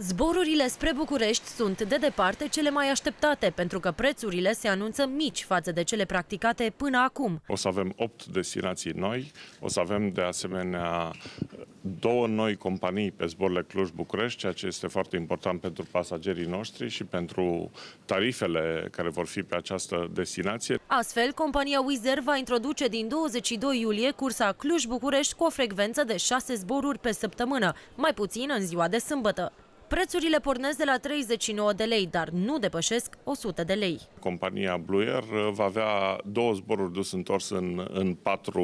Zborurile spre București sunt de departe cele mai așteptate, pentru că prețurile se anunță mici față de cele practicate până acum. O să avem 8 destinații noi, o să avem de asemenea două noi companii pe zborurile Cluj-București, ceea ce este foarte important pentru pasagerii noștri și pentru tarifele care vor fi pe această destinație. Astfel, compania Wizer va introduce din 22 iulie cursa Cluj-București cu o frecvență de 6 zboruri pe săptămână, mai puțin în ziua de sâmbătă. Prețurile pornesc de la 39 de lei, dar nu depășesc 100 de lei. Compania Blue Air uh, va avea două zboruri dus întors în, în patru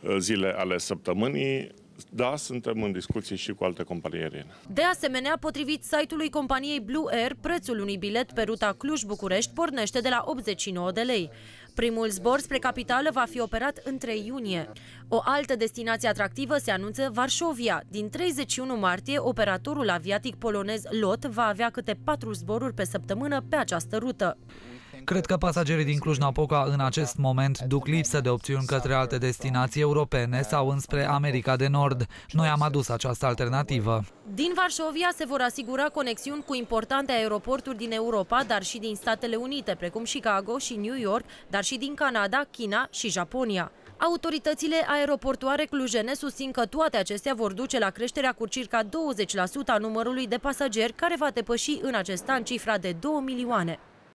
uh, zile ale săptămânii, da, suntem în discuții și cu alte companii aeriene. De asemenea, potrivit site-ului companiei Blue Air, prețul unui bilet pe ruta Cluj-București pornește de la 89 de lei. Primul zbor spre capitală va fi operat între iunie. O altă destinație atractivă se anunță Varșovia. Din 31 martie, operatorul aviatic polonez LOT va avea câte patru zboruri pe săptămână pe această rută. Cred că pasagerii din Cluj-Napoca în acest moment duc lipsă de opțiuni către alte destinații europene sau înspre America de Nord. Noi am adus această alternativă. Din Varșovia se vor asigura conexiuni cu importante aeroporturi din Europa, dar și din Statele Unite, precum Chicago și New York, dar și din Canada, China și Japonia. Autoritățile aeroportoare clujene susțin că toate acestea vor duce la creșterea cu circa 20% a numărului de pasageri, care va depăși în acest an cifra de 2 milioane.